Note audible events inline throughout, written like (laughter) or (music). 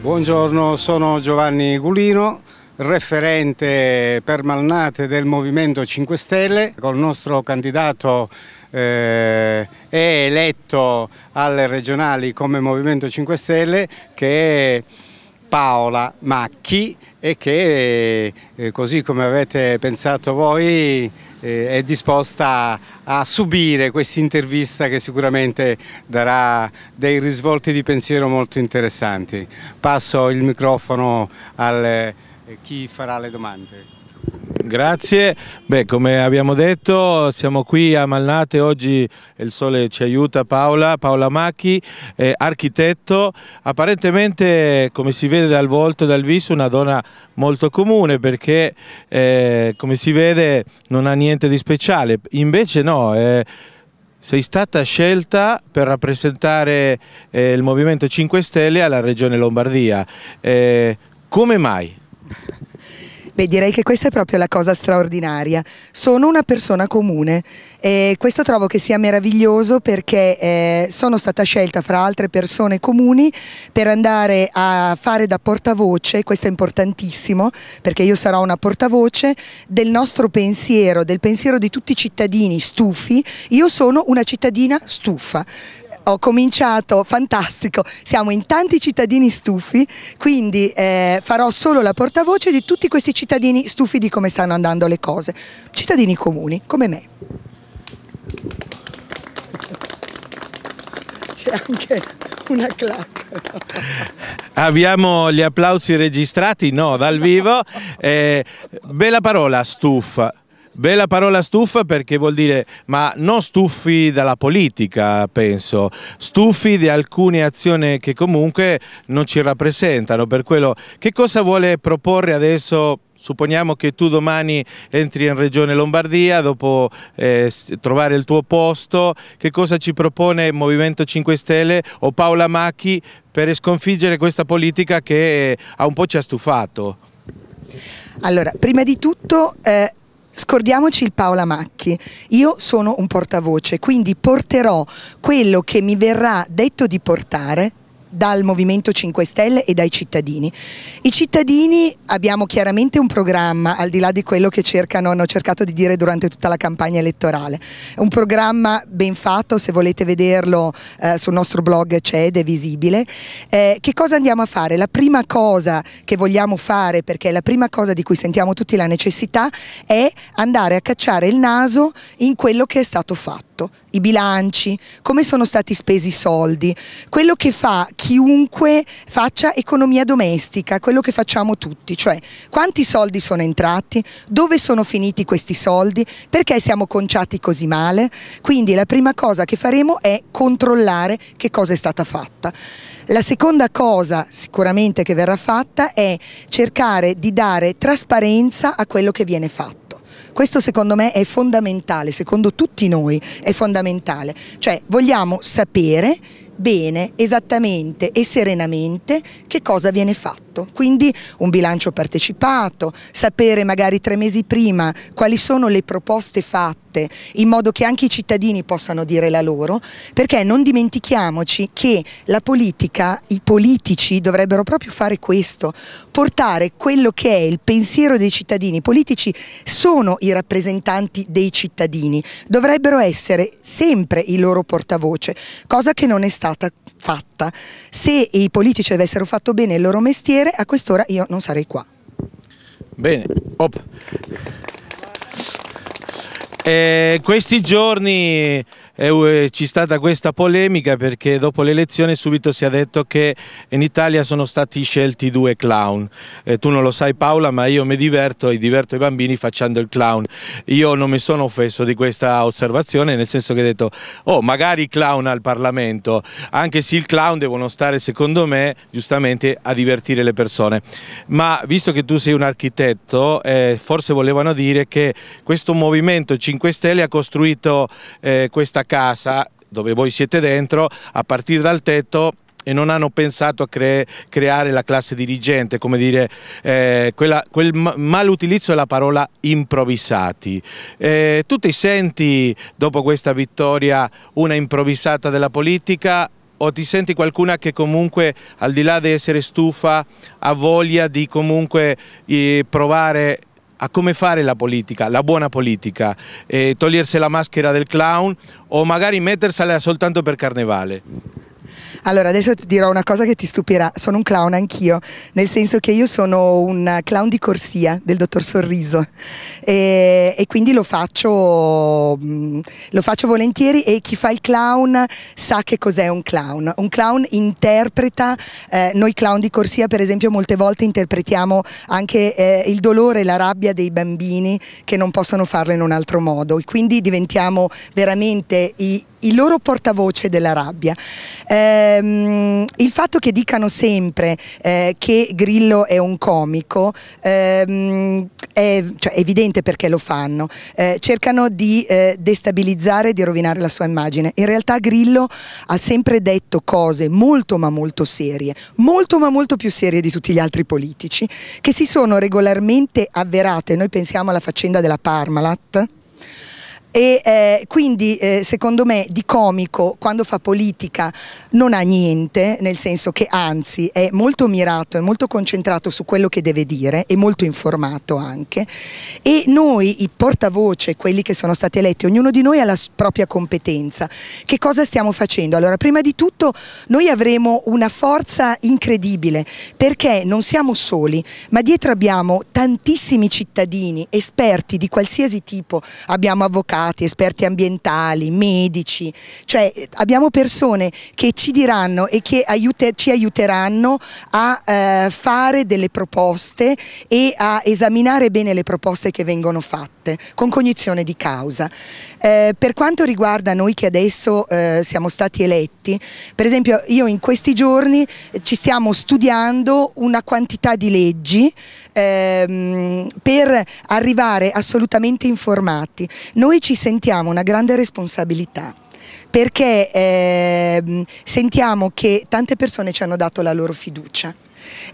Buongiorno, sono Giovanni Gulino, referente per Malnate del Movimento 5 Stelle. Col nostro candidato eh, è eletto alle regionali come Movimento 5 Stelle che è Paola Macchi e che, eh, così come avete pensato voi, eh, è disposta a subire questa intervista che sicuramente darà dei risvolti di pensiero molto interessanti. Passo il microfono a eh, chi farà le domande. Grazie, Beh, come abbiamo detto siamo qui a Malnate, oggi il sole ci aiuta Paola, Paola Macchi, eh, architetto, apparentemente come si vede dal volto e dal viso una donna molto comune perché eh, come si vede non ha niente di speciale, invece no, eh, sei stata scelta per rappresentare eh, il Movimento 5 Stelle alla Regione Lombardia, eh, come mai? (laughs) Beh, direi che questa è proprio la cosa straordinaria. Sono una persona comune e questo trovo che sia meraviglioso perché eh, sono stata scelta fra altre persone comuni per andare a fare da portavoce, questo è importantissimo perché io sarò una portavoce del nostro pensiero, del pensiero di tutti i cittadini stufi. Io sono una cittadina stufa ho cominciato fantastico, siamo in tanti cittadini stufi, quindi eh, farò solo la portavoce di tutti questi cittadini stufi di come stanno andando le cose, cittadini comuni come me. C'è anche una clap. Abbiamo gli applausi registrati, no, dal vivo. (laughs) Eh, bella parola, stufa. Bella parola stufa perché vuol dire, ma non stufi dalla politica, penso, stufi di alcune azioni che comunque non ci rappresentano. Per quello, che cosa vuole proporre adesso supponiamo che tu domani entri in Regione Lombardia dopo eh, trovare il tuo posto, che cosa ci propone il Movimento 5 Stelle o Paola Macchi per sconfiggere questa politica che ha un po' ci ha stufato? Allora, prima di tutto eh, Scordiamoci il Paola Macchi, io sono un portavoce, quindi porterò quello che mi verrà detto di portare dal Movimento 5 Stelle e dai cittadini. I cittadini abbiamo chiaramente un programma, al di là di quello che cercano, hanno cercato di dire durante tutta la campagna elettorale, un programma ben fatto, se volete vederlo eh, sul nostro blog c'è ed è visibile. Eh, che cosa andiamo a fare? La prima cosa che vogliamo fare, perché è la prima cosa di cui sentiamo tutti la necessità, è andare a cacciare il naso in quello che è stato fatto, i bilanci, come sono stati spesi i soldi, quello che fa chiunque faccia economia domestica, quello che facciamo tutti, cioè quanti soldi sono entrati, dove sono finiti questi soldi, perché siamo conciati così male. Quindi la prima cosa che faremo è controllare che cosa è stata fatta. La seconda cosa sicuramente che verrà fatta è cercare di dare trasparenza a quello che viene fatto. Questo secondo me è fondamentale, secondo tutti noi è fondamentale, cioè vogliamo sapere bene, esattamente e serenamente che cosa viene fatto fatto. Quindi un bilancio partecipato, sapere magari tre mesi prima quali sono le proposte fatte in modo che anche i cittadini possano dire la loro, perché non dimentichiamoci che la politica, i politici dovrebbero proprio fare questo, portare quello che è il pensiero dei cittadini. I politici sono i rappresentanti dei cittadini, dovrebbero essere sempre i loro portavoce, cosa che non è stata fatta. Se i politici avessero fatto bene il loro mestiere, genere a quest'ora io non sarei qua. Bene, eh, questi giorni eh, c'è stata questa polemica perché dopo l'elezione subito si è detto che in Italia sono stati scelti due clown. Eh, tu non lo sai Paola ma io mi diverto e diverto i bambini facendo il clown. Io non mi sono offeso di questa osservazione nel senso che ho detto oh magari clown al Parlamento anche se il clown devono stare secondo me giustamente a divertire le persone. Ma visto che tu sei un architetto eh, forse volevano dire che questo movimento 5 Stelle ha costruito eh, questa casa dove voi siete dentro, a partire dal tetto e non hanno pensato a cre creare la classe dirigente, come dire, eh, quella, quel ma malutilizzo della parola improvvisati. Eh, tu ti senti, dopo questa vittoria, una improvvisata della politica o ti senti qualcuna che comunque, al di là di essere stufa, ha voglia di comunque eh, provare a come fare la politica, la buona politica, eh, togliersi la maschera del clown o magari mettersela soltanto per carnevale. Allora, adesso ti dirò una cosa che ti stupirà. Sono un clown anch'io, nel senso che io sono un clown di corsia del dottor Sorriso e, e quindi lo faccio, mm, lo faccio volentieri e chi fa il clown sa che cos'è un clown. Un clown interpreta, eh, noi clown di corsia per esempio molte volte interpretiamo anche eh, il dolore e la rabbia dei bambini che non possono farlo in un altro modo e quindi diventiamo veramente i il loro portavoce della rabbia. Ehm, il fatto che dicano sempre eh, che Grillo è un comico ehm, è, cioè, evidente perché lo fanno. Eh, cercano di eh, destabilizzare, di rovinare la sua immagine. In realtà Grillo ha sempre detto cose molto ma molto serie, molto ma molto più serie di tutti gli altri politici, che si sono regolarmente avverate. Noi pensiamo alla faccenda della Parmalat e eh, quindi eh, secondo me di comico quando fa politica non ha niente, nel senso che anzi è molto mirato, è molto concentrato su quello che deve dire, e molto informato anche e noi i portavoce, quelli che sono stati eletti, ognuno di noi ha la propria competenza. Che cosa stiamo facendo? Allora prima di tutto noi avremo una forza incredibile perché non siamo soli, ma dietro abbiamo tantissimi cittadini, esperti di qualsiasi tipo, abbiamo avvocati, avvocati, esperti ambientali, medici, cioè eh, abbiamo persone che ci diranno e che aiute, ci aiuteranno a eh, fare delle proposte e a esaminare bene le proposte che vengono fatte con cognizione di causa. Eh, per quanto riguarda noi che adesso eh, siamo stati eletti, per esempio io in questi giorni eh, ci stiamo studiando una quantità di leggi ehm, per arrivare assolutamente informati. Noi ci ci sentiamo una grande responsabilità perché eh, sentiamo che tante persone ci hanno dato la loro fiducia.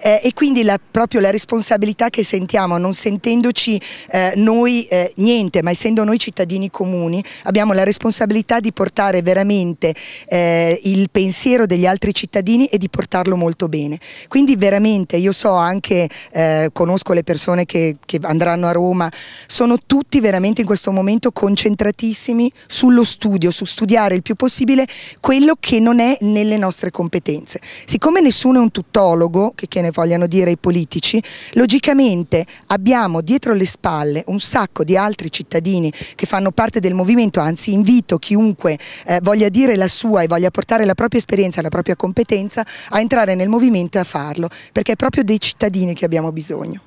Eh, e quindi la, proprio la responsabilità che sentiamo, non sentendoci eh, noi eh, niente, ma essendo noi cittadini comuni, abbiamo la responsabilità di portare veramente eh, il pensiero degli altri cittadini e di portarlo molto bene. Quindi veramente io so anche, eh, conosco le persone che, che andranno a Roma, sono tutti veramente in questo momento concentratissimi sullo studio, su studiare il più possibile quello che non è nelle nostre competenze. Siccome nessuno è un tuttologo, che, che ne vogliano dire i politici, logicamente abbiamo dietro le spalle un sacco di altri cittadini che fanno parte del movimento, anzi invito chiunque eh, voglia dire la sua e voglia portare la propria esperienza, la propria competenza a entrare nel movimento e a farlo, perché è proprio dei cittadini che abbiamo bisogno.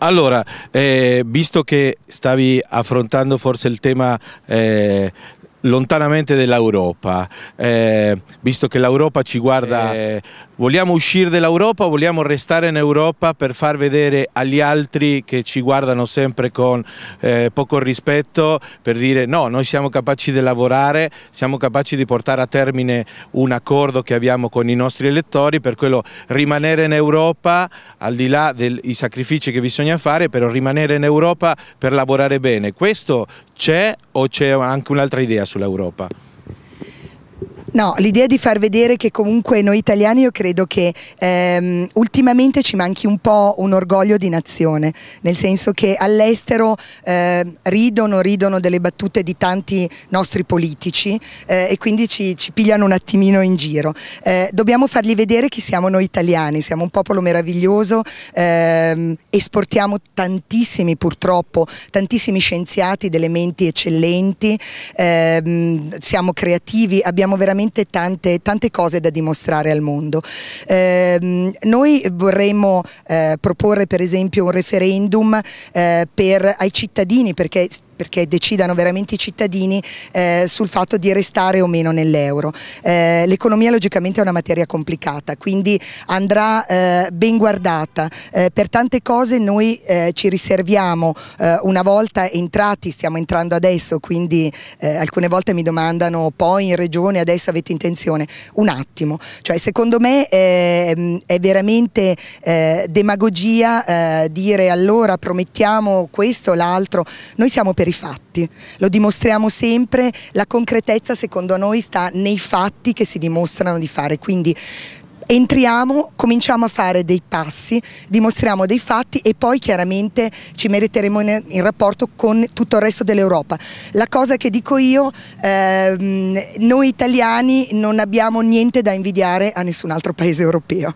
Allora, eh, visto che stavi affrontando forse il tema eh, lontanamente dell'Europa, eh, visto che l'Europa ci guarda, eh, vogliamo uscire dall'Europa o vogliamo restare in Europa per far vedere agli altri che ci guardano sempre con eh, poco rispetto, per dire no, noi siamo capaci di lavorare, siamo capaci di portare a termine un accordo che abbiamo con i nostri elettori, per quello rimanere in Europa, al di là dei sacrifici che bisogna fare, però rimanere in Europa per lavorare bene. Questo c'è o c'è anche un'altra idea sull'Europa? No, l'idea di far vedere che comunque noi italiani io credo che ehm, ultimamente ci manchi un po' un orgoglio di nazione, nel senso che all'estero eh, ridono, ridono delle battute di tanti nostri politici eh, e quindi ci, ci, pigliano un attimino in giro. Eh, dobbiamo fargli vedere chi siamo noi italiani, siamo un popolo meraviglioso, ehm, esportiamo tantissimi purtroppo, tantissimi scienziati, delle menti eccellenti, ehm, siamo creativi, abbiamo veramente veramente tante, tante cose da dimostrare al mondo. Eh, noi vorremmo eh, proporre per esempio un referendum eh, per, ai cittadini perché perché decidano veramente i cittadini eh, sul fatto di restare o meno nell'euro. Eh, L'economia logicamente è una materia complicata, quindi andrà eh, ben guardata. Eh, per tante cose noi eh, ci riserviamo eh, una volta entrati, stiamo entrando adesso, quindi alcune volte mi domandano poi in regione adesso avete intenzione, un attimo, cioè secondo me ehm, è veramente demagogia dire allora promettiamo questo, o l'altro, noi siamo per i fatti. Lo dimostriamo sempre, la concretezza secondo noi sta nei fatti che si dimostrano di fare, quindi entriamo, cominciamo a fare dei passi, dimostriamo dei fatti e poi chiaramente ci meriteremo in, in rapporto con tutto il resto dell'Europa. La cosa che dico io, ehm, noi italiani non abbiamo niente da invidiare a nessun altro paese europeo.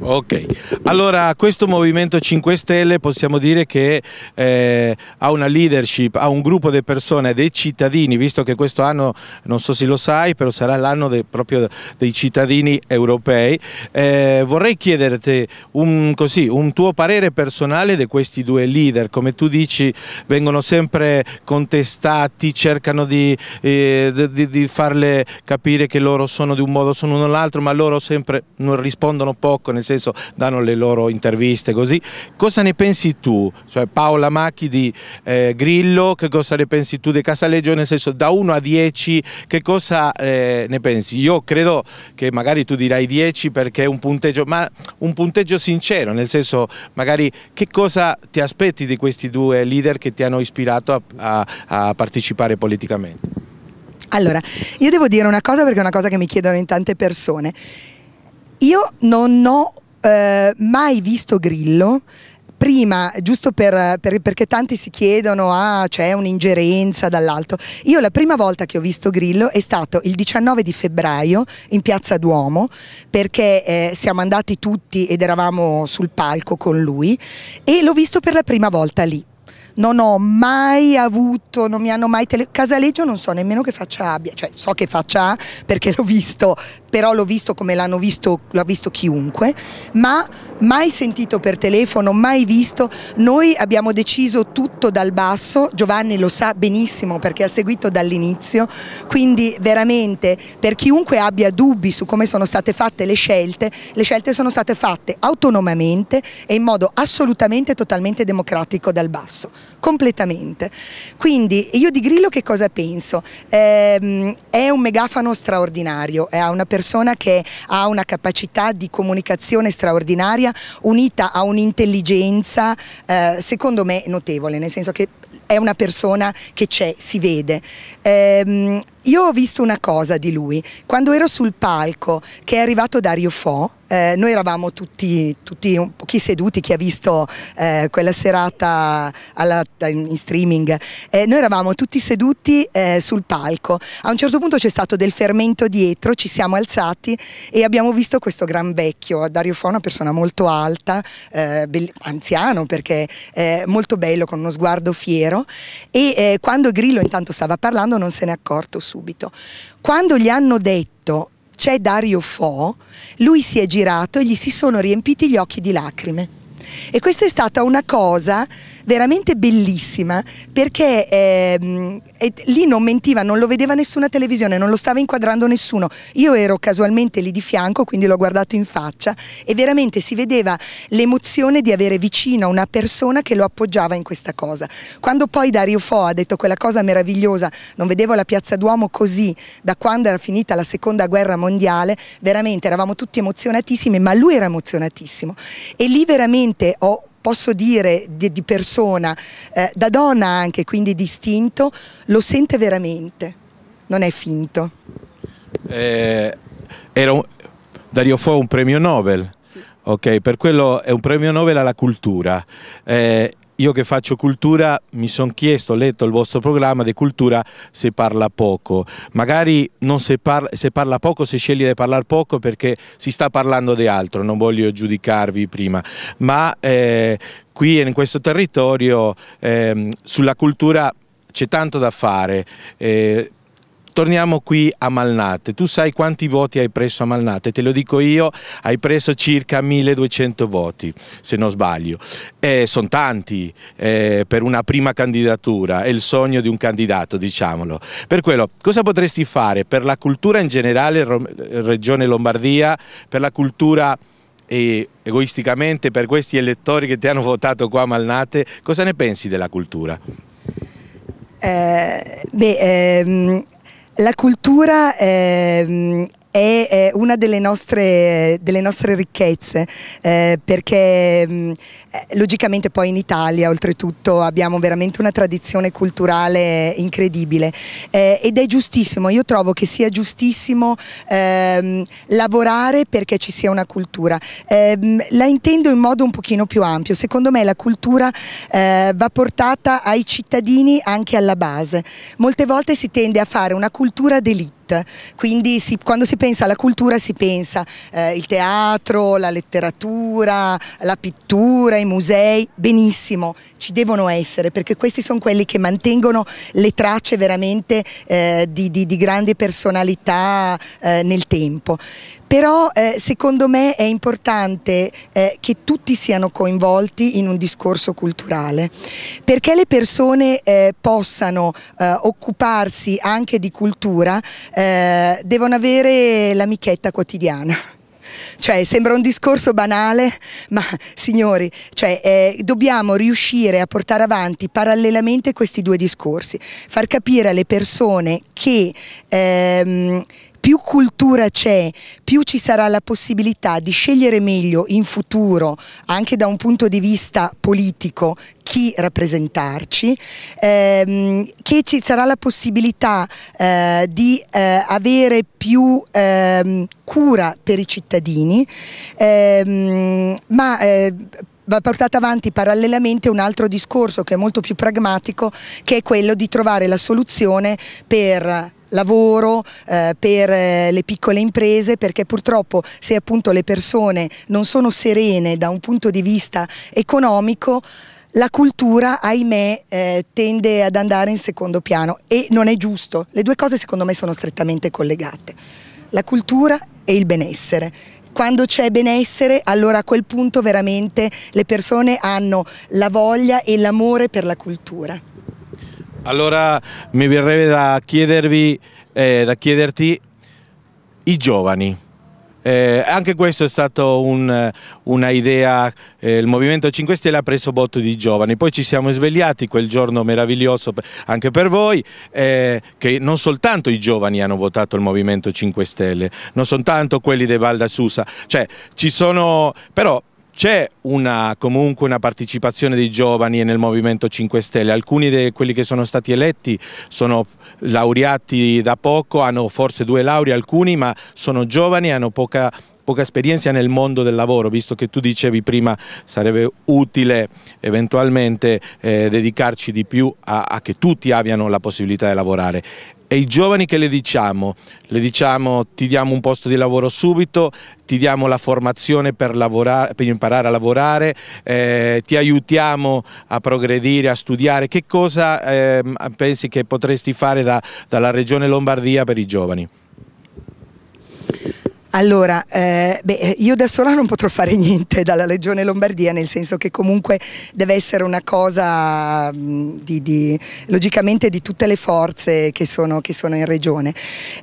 Ok, allora questo Movimento 5 Stelle possiamo dire che eh, ha una leadership, ha un gruppo di persone, dei cittadini, visto che questo anno, non so se lo sai, però sarà l'anno de, proprio dei cittadini europei. Eh, vorrei chiederti un, così, un, tuo parere personale di questi due leader, come tu dici vengono sempre contestati, cercano di, eh, di, di farle capire che loro sono di un modo, sono uno l'altro, ma loro sempre non rispondono poco, nel nel senso danno le loro interviste così. Cosa ne pensi tu, cioè Paola Macchi di eh, Grillo, che cosa ne pensi tu di Casaleggio, nel senso da 1 a 10 che cosa eh, ne pensi? Io credo che magari tu dirai 10 perché è un punteggio, ma un punteggio sincero, nel senso magari che cosa ti aspetti di questi due leader che ti hanno ispirato a, a, a partecipare politicamente? Allora, io devo dire una cosa perché è una cosa che mi chiedono in tante persone. Io non ho eh, mai visto Grillo prima, giusto per, per, perché tanti si chiedono, ah c'è un'ingerenza dall'alto, io la prima volta che ho visto Grillo è stato il 19 di febbraio in Piazza Duomo perché eh, siamo andati tutti ed eravamo sul palco con lui e l'ho visto per la prima volta lì non ho mai avuto, non mi hanno mai tele... Casaleggio non so nemmeno che faccia abbia, cioè so che faccia ha perché l'ho visto, però l'ho visto come l'hanno visto, l'ha visto chiunque, ma mai sentito per telefono, mai visto. Noi abbiamo deciso tutto dal basso, Giovanni lo sa benissimo perché ha seguito dall'inizio, quindi veramente per chiunque abbia dubbi su come sono state fatte le scelte, le scelte sono state fatte autonomamente e in modo assolutamente totalmente democratico dal basso completamente. Quindi io di Grillo che cosa penso? Eh, è un megafano straordinario, è una persona che ha una capacità di comunicazione straordinaria unita a un'intelligenza eh, secondo me notevole, nel senso che è una persona che c'è, si vede. Ehm, io ho visto una cosa di lui, quando ero sul palco che è arrivato Dario Fo, eh, noi eravamo tutti, tutti un po' chi seduti, chi ha visto eh, quella serata alla, in streaming, eh, noi eravamo tutti seduti eh, sul palco, a un certo punto c'è stato del fermento dietro, ci siamo alzati e abbiamo visto questo gran vecchio, Dario Fo è una persona molto alta, eh, anziano perché eh, molto bello, con uno sguardo fiero vero, e eh, quando Grillo intanto stava parlando non se n'è accorto subito. Quando gli hanno detto c'è Dario Fo, lui si è girato e gli si sono riempiti gli occhi di lacrime. E questa è stata una cosa veramente bellissima perché eh, lì non mentiva, non lo vedeva nessuna televisione, non lo stava inquadrando nessuno. Io ero casualmente lì di fianco, quindi l'ho guardato in faccia e veramente si vedeva l'emozione di avere vicino una persona che lo appoggiava in questa cosa. Quando poi Dario Fo ha detto quella cosa meravigliosa, non vedevo la piazza Duomo così da quando era finita la seconda guerra mondiale, veramente eravamo tutti emozionatissimi, ma lui era emozionatissimo e lì veramente ho posso dire di, di persona, eh, da donna anche, quindi distinto, lo sente veramente, non è finto. Eh, un, Dario Fo è un premio Nobel. Sì. Ok, per quello è un premio Nobel alla cultura. Eh, io che faccio cultura mi sono chiesto, ho letto il vostro programma di cultura, se parla poco. Magari non se parla, se parla poco, se sceglie di parlare poco perché si sta parlando di altro, non voglio giudicarvi prima, ma eh, qui in questo territorio eh, sulla cultura c'è tanto da fare. Eh, Torniamo qui a Malnate. Tu sai quanti voti hai preso a Malnate? Te lo dico io, hai preso circa 1200 voti, se non sbaglio. Eh, sono tanti eh, per una prima candidatura, è il sogno di un candidato, diciamolo. Per quello, cosa potresti fare per la cultura in generale, Regione Lombardia, per la cultura e eh, egoisticamente per questi elettori che ti hanno votato qua a Malnate, cosa ne pensi della cultura? Eh, beh, ehm, la cultura è, mm, è, è una delle nostre, delle nostre ricchezze eh, perché mm, eh, logicamente poi in Italia oltretutto abbiamo veramente una tradizione culturale incredibile eh, ed è giustissimo, io trovo che sia giustissimo ehm, lavorare perché ci sia una cultura. Eh, la intendo in modo un pochino più ampio, secondo me la cultura eh, va portata ai cittadini anche alla base. Molte volte si tende a fare una cultura d'elite quindi si, quando si pensa alla cultura si pensa eh, il teatro, la letteratura, la pittura, i musei, benissimo, ci devono essere perché questi sono quelli che mantengono le tracce veramente eh, di, di, di, grandi personalità eh, nel tempo però eh, secondo me è importante eh, che tutti siano coinvolti in un discorso culturale, perché le persone eh, possano eh, occuparsi anche di cultura eh, devono avere l'amichetta quotidiana. Cioè, sembra un discorso banale, ma signori, cioè, eh, dobbiamo riuscire a portare avanti parallelamente questi due discorsi, far capire alle persone che, ehm, più cultura c'è, più ci sarà la possibilità di scegliere meglio in futuro, anche da un punto di vista politico, chi rappresentarci, ehm, che ci sarà la possibilità eh, di eh, avere più ehm, cura per i cittadini, ehm, ma eh, va portato avanti parallelamente un altro discorso che è molto più pragmatico che è quello di trovare la soluzione per lavoro eh, per eh, le piccole imprese perché purtroppo se appunto le persone non sono serene da un punto di vista economico la cultura, ahimè, eh, tende ad andare in secondo piano e non è giusto. Le due cose secondo me sono strettamente collegate. La cultura e il benessere quando c'è benessere allora a quel punto veramente le persone hanno la voglia e l'amore per la cultura. Allora mi verrebbe da, eh, da chiederti i giovani. Eh, anche questo è stato un'idea, eh, il Movimento 5 Stelle ha preso botto di giovani, poi ci siamo svegliati quel giorno meraviglioso anche per voi, eh, che non soltanto i giovani hanno votato il Movimento 5 Stelle, non soltanto quelli di Val d'Asusa, cioè ci sono, però c'è comunque una partecipazione dei giovani nel Movimento 5 Stelle, alcuni di quelli che sono stati eletti sono laureati da poco, hanno forse due lauree alcuni, ma sono giovani e hanno poca poca esperienza nel mondo del lavoro, visto che tu dicevi prima sarebbe utile eventualmente eh, dedicarci di più a, a, che tutti abbiano la possibilità di lavorare e i giovani che le diciamo? Le diciamo ti diamo un posto di lavoro subito, ti diamo la formazione per, lavorare, per imparare a lavorare, eh, ti aiutiamo a progredire, a studiare, che cosa eh, pensi che potresti fare da, dalla regione Lombardia per i giovani? Allora, eh, beh, io da sola non potrò fare niente dalla Legione Lombardia, nel senso che comunque deve essere una cosa di, di, logicamente di tutte le forze che sono, che sono in Regione.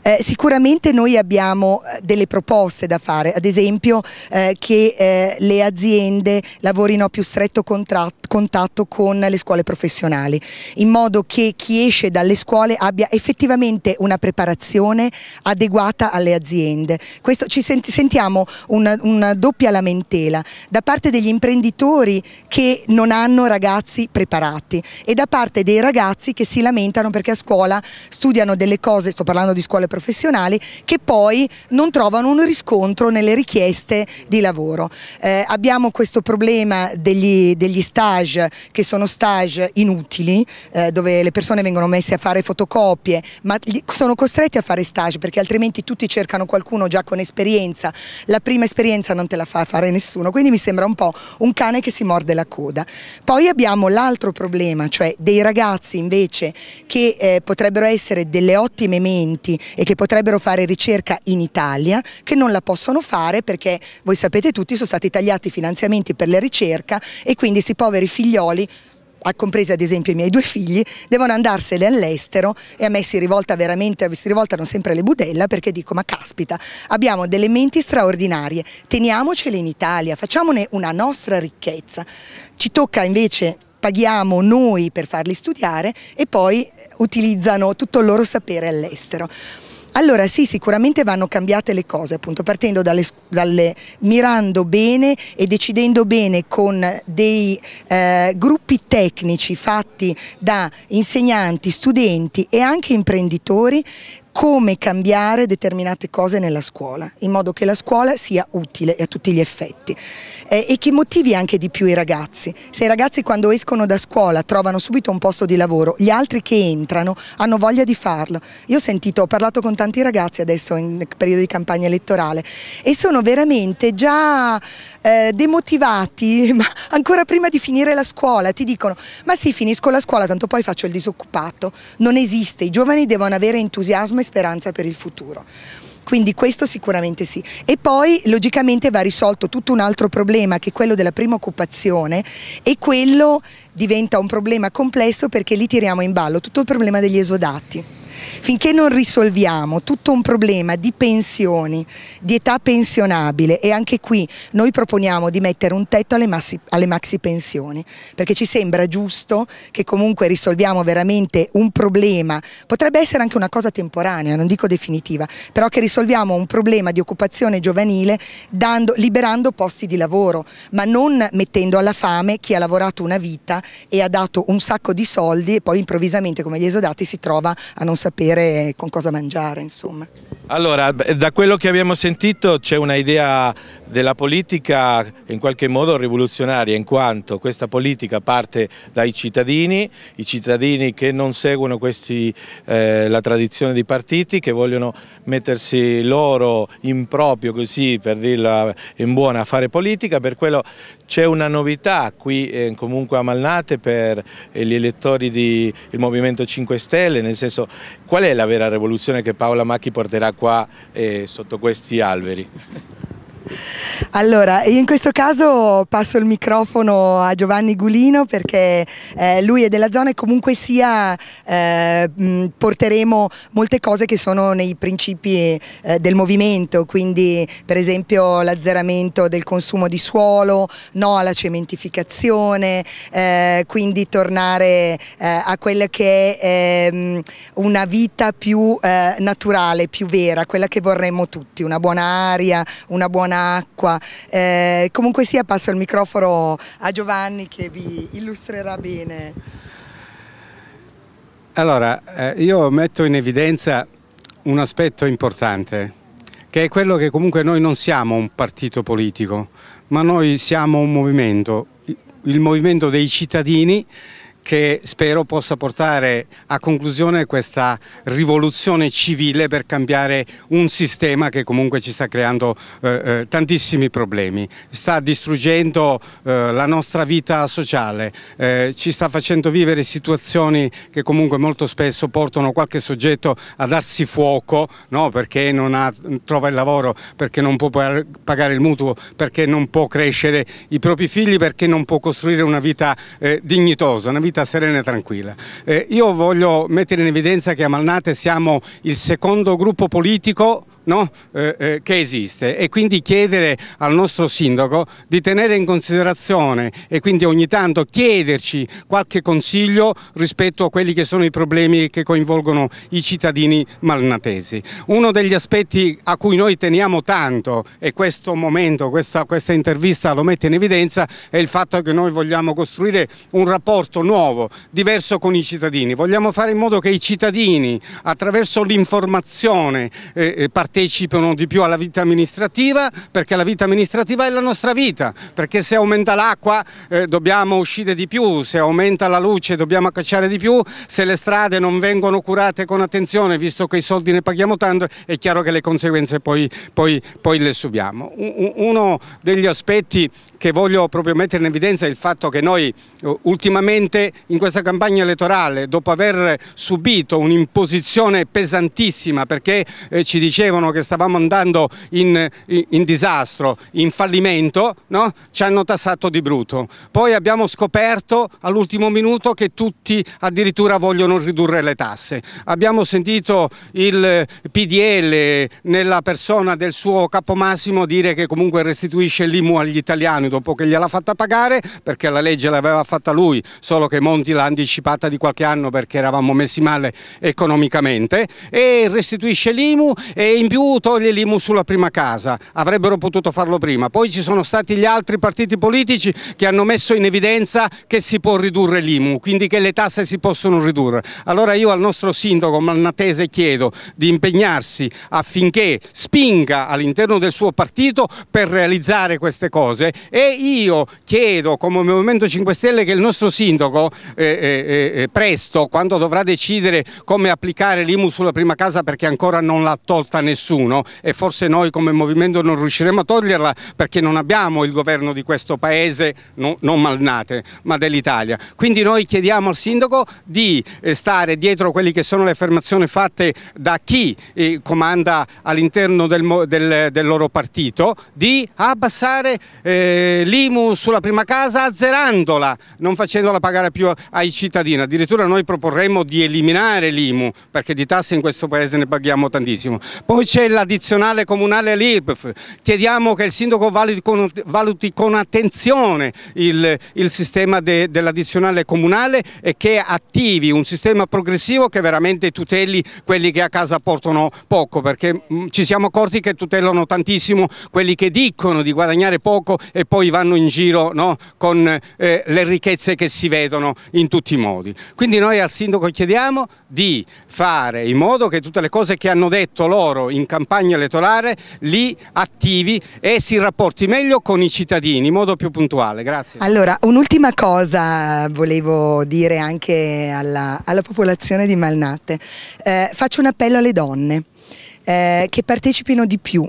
Eh, sicuramente noi abbiamo eh, delle proposte da fare, ad esempio eh, che eh, le aziende lavorino a più stretto contatto con le scuole professionali, in modo che chi esce dalle scuole abbia effettivamente una preparazione adeguata alle aziende. Questo questo ci senti, sentiamo una, una doppia lamentela da parte degli imprenditori che non hanno ragazzi preparati e da parte dei ragazzi che si lamentano perché a scuola studiano delle cose, sto parlando di scuole professionali, che poi non trovano un riscontro nelle richieste di lavoro. Eh, abbiamo questo problema degli, degli, stage che sono stage inutili, eh, dove le persone vengono messe a fare fotocopie, ma sono costretti a fare stage perché altrimenti tutti cercano qualcuno già con esperienza esperienza, la prima esperienza non te la fa fare nessuno, quindi mi sembra un po' un cane che si morde la coda. Poi abbiamo l'altro problema, cioè dei ragazzi invece che eh, potrebbero essere delle ottime menti e che potrebbero fare ricerca in Italia, che non la possono fare perché voi sapete tutti sono stati tagliati i finanziamenti per la ricerca e quindi questi poveri figlioli compresi ad esempio i miei due figli, devono andarsene all'estero e a me si, si rivoltano sempre le budella perché dico ma caspita, abbiamo delle menti straordinarie, teniamocele in Italia, facciamone una nostra ricchezza. Ci tocca invece paghiamo noi per farli studiare e poi utilizzano tutto il loro sapere all'estero. Allora sì, sicuramente vanno cambiate le cose, appunto, partendo dalle, dalle mirando bene e decidendo bene con dei eh, gruppi tecnici fatti da insegnanti, studenti e anche imprenditori come cambiare determinate cose nella scuola, in modo che la scuola sia utile a tutti gli effetti eh, e che motivi anche di più i ragazzi. Se i ragazzi quando escono da scuola trovano subito un posto di lavoro, gli altri che entrano hanno voglia di farlo. Io ho sentito, ho parlato con tanti ragazzi adesso in periodo di campagna elettorale e sono veramente già eh, demotivati, (laughs) ma ancora prima di finire la scuola ti dicono ma sì finisco la scuola tanto poi faccio il disoccupato, non esiste, i giovani devono avere entusiasmo come speranza per il futuro. Quindi questo sicuramente sì. E poi logicamente va risolto tutto un altro problema che è quello della prima occupazione e quello diventa un problema complesso perché lì tiriamo in ballo tutto il problema degli esodati. Finché non risolviamo tutto un problema di pensioni, di età pensionabile e anche qui noi proponiamo di mettere un tetto alle, massi, alle maxi pensioni perché ci sembra giusto che comunque risolviamo veramente un problema, potrebbe essere anche una cosa temporanea, non dico definitiva, però che risolviamo un problema di occupazione giovanile dando, liberando posti di lavoro, ma non mettendo alla fame chi ha lavorato una vita e ha dato un sacco di soldi e poi improvvisamente come gli esodati si trova a non sapere sapere con cosa mangiare. Insomma. Allora, da quello che abbiamo sentito c'è un'idea della politica in qualche modo rivoluzionaria in quanto questa politica parte dai cittadini, i cittadini che non seguono questi, eh, la tradizione dei partiti, che vogliono mettersi loro in proprio così per dirla in buona a fare politica, per quello c'è una novità qui eh, comunque a Malnate per eh, gli elettori del Movimento 5 Stelle, nel senso qual è la vera rivoluzione che Paola Macchi porterà qua eh, sotto questi alberi? Allora, io in questo caso passo il microfono a Giovanni Gulino perché eh, lui è della zona e comunque sia eh, mh, porteremo molte cose che sono nei principi eh, del movimento, quindi per esempio l'azzeramento del consumo di suolo, no alla cementificazione, eh, quindi tornare eh, a quella che è mh, ehm, una vita più eh, naturale, più vera, quella che vorremmo tutti, una buona aria, una buona buona acqua. Eh, comunque sia passo il microfono a Giovanni che vi illustrerà bene. Allora, eh, io metto in evidenza un aspetto importante, che è quello che comunque noi non siamo un partito politico, ma noi siamo un movimento, il movimento dei cittadini che spero possa portare a conclusione questa rivoluzione civile per cambiare un sistema che comunque ci sta creando eh, eh, tantissimi problemi, sta distruggendo eh, la nostra vita sociale, eh, ci sta facendo vivere situazioni che comunque molto spesso portano qualche soggetto a darsi fuoco no? perché non ha, trova il lavoro, perché non può pagare il mutuo, perché non può crescere i propri figli, perché non può costruire una vita eh, dignitosa, una vita vita serena e tranquilla. Eh, io voglio mettere in evidenza che a Malnate siamo il secondo gruppo politico no? Eh, eh, che esiste e quindi chiedere al nostro sindaco di tenere in considerazione e quindi ogni tanto chiederci qualche consiglio rispetto a quelli che sono i problemi che coinvolgono i cittadini malnatesi. Uno degli aspetti a cui noi teniamo tanto e questo momento, questa, questa intervista lo mette in evidenza è il fatto che noi vogliamo costruire un rapporto nuovo, diverso con i cittadini, vogliamo fare in modo che i cittadini attraverso l'informazione eh, partecipino eh, partecipano di più alla vita amministrativa perché la vita amministrativa è la nostra vita, perché se aumenta l'acqua eh, dobbiamo uscire di più, se aumenta la luce dobbiamo cacciare di più, se le strade non vengono curate con attenzione visto che i soldi ne paghiamo tanto è chiaro che le conseguenze poi, poi, poi le subiamo. Uno degli aspetti che voglio proprio mettere in evidenza è il fatto che noi eh, ultimamente in questa campagna elettorale dopo aver subito un'imposizione pesantissima perché eh, ci dicevano dicevano che stavamo andando in, in, in disastro, in fallimento, no? ci hanno tassato di brutto. Poi abbiamo scoperto all'ultimo minuto che tutti addirittura vogliono ridurre le tasse. Abbiamo sentito il PDL nella persona del suo capo massimo dire che comunque restituisce l'IMU agli italiani dopo che gliel'ha fatta pagare perché la legge l'aveva fatta lui, solo che Monti l'ha anticipata di qualche anno perché eravamo messi male economicamente e restituisce l'IMU e più toglie l'IMU sulla prima casa, avrebbero potuto farlo prima. Poi ci sono stati gli altri partiti politici che hanno messo in evidenza che si può ridurre l'IMU, quindi che le tasse si possono ridurre. Allora io al nostro sindaco Malnatese chiedo di impegnarsi affinché spinga all'interno del suo partito per realizzare queste cose e io chiedo come Movimento 5 Stelle che il nostro sindaco eh, eh, eh, eh, presto, quando dovrà decidere come applicare l'IMU sulla prima casa perché ancora non l'ha tolta nessuno, nessuno e forse noi come movimento non riusciremo a toglierla perché non abbiamo il governo di questo paese, no, non malnate, ma dell'Italia. Quindi noi chiediamo al sindaco di eh, stare dietro quelle che sono le affermazioni fatte da chi eh, comanda all'interno del, del, del, loro partito, di abbassare eh, l'IMU sulla prima casa azzerandola, non facendola pagare più ai cittadini. Addirittura noi proporremmo di eliminare l'IMU perché di tasse in questo paese ne paghiamo tantissimo. Poi c'è l'addizionale comunale all'IRPEF, chiediamo che il sindaco valuti con, valuti con attenzione il, il sistema de, dell'addizionale comunale e che attivi un sistema progressivo che veramente tuteli quelli che a casa portano poco, perché mm, ci siamo accorti che tutelano tantissimo quelli che dicono di guadagnare poco e poi vanno in giro no, con eh, le ricchezze che si vedono in tutti i modi. Quindi noi al sindaco chiediamo di fare in modo che tutte le cose che hanno detto loro in in campagna elettorale lì attivi e si rapporti meglio con i cittadini in modo più puntuale. Grazie. Allora, un'ultima cosa volevo dire anche alla, alla popolazione di Malnate. Eh, faccio un appello alle donne eh, che partecipino di più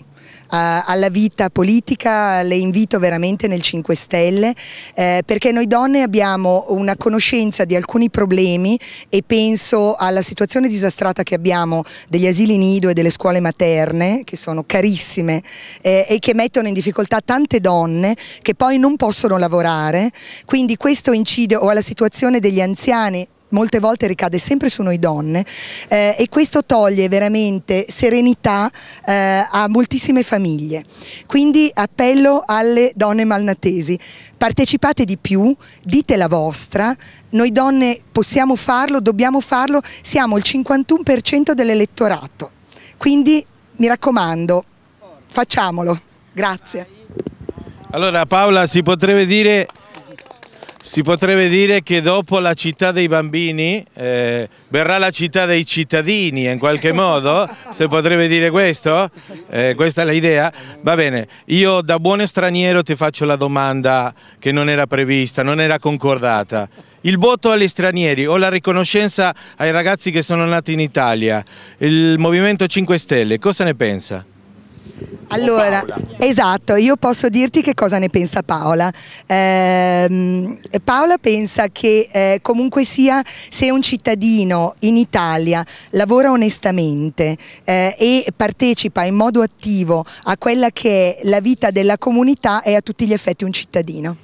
alla vita politica, le invito veramente nel 5 Stelle eh, perché noi donne abbiamo una conoscenza di alcuni problemi e penso alla situazione disastrata che abbiamo degli asili nido e delle scuole materne che sono carissime eh, e che mettono in difficoltà tante donne che poi non possono lavorare, quindi questo incide o alla situazione degli anziani molte volte ricade sempre su noi donne eh, e questo toglie veramente serenità eh, a moltissime famiglie. Quindi appello alle donne malnatesi, partecipate di più, dite la vostra, noi donne possiamo farlo, dobbiamo farlo, siamo il 51% dell'elettorato. Quindi mi raccomando, facciamolo. Grazie. Allora Paola si potrebbe dire si potrebbe dire che dopo la città dei bambini eh, verrà la città dei cittadini in qualche (laughs) modo, se potrebbe dire questo, eh, questa è l'idea. Va bene, io da buon straniero ti faccio la domanda che non era prevista, non era concordata. Il voto agli stranieri o la riconoscenza ai ragazzi che sono nati in Italia, il Movimento 5 Stelle, cosa ne pensa? Allora, esatto, io posso dirti che cosa ne pensa Paola. Eh, Paola pensa che eh, comunque sia se un cittadino in Italia lavora onestamente eh, e partecipa in modo attivo a quella che è la vita della comunità è a tutti gli effetti un cittadino.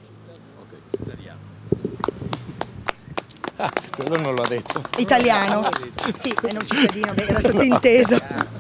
Ah, quello non l'ha detto. Italiano? Sì, è un cittadino, era sottinteso. (laughs)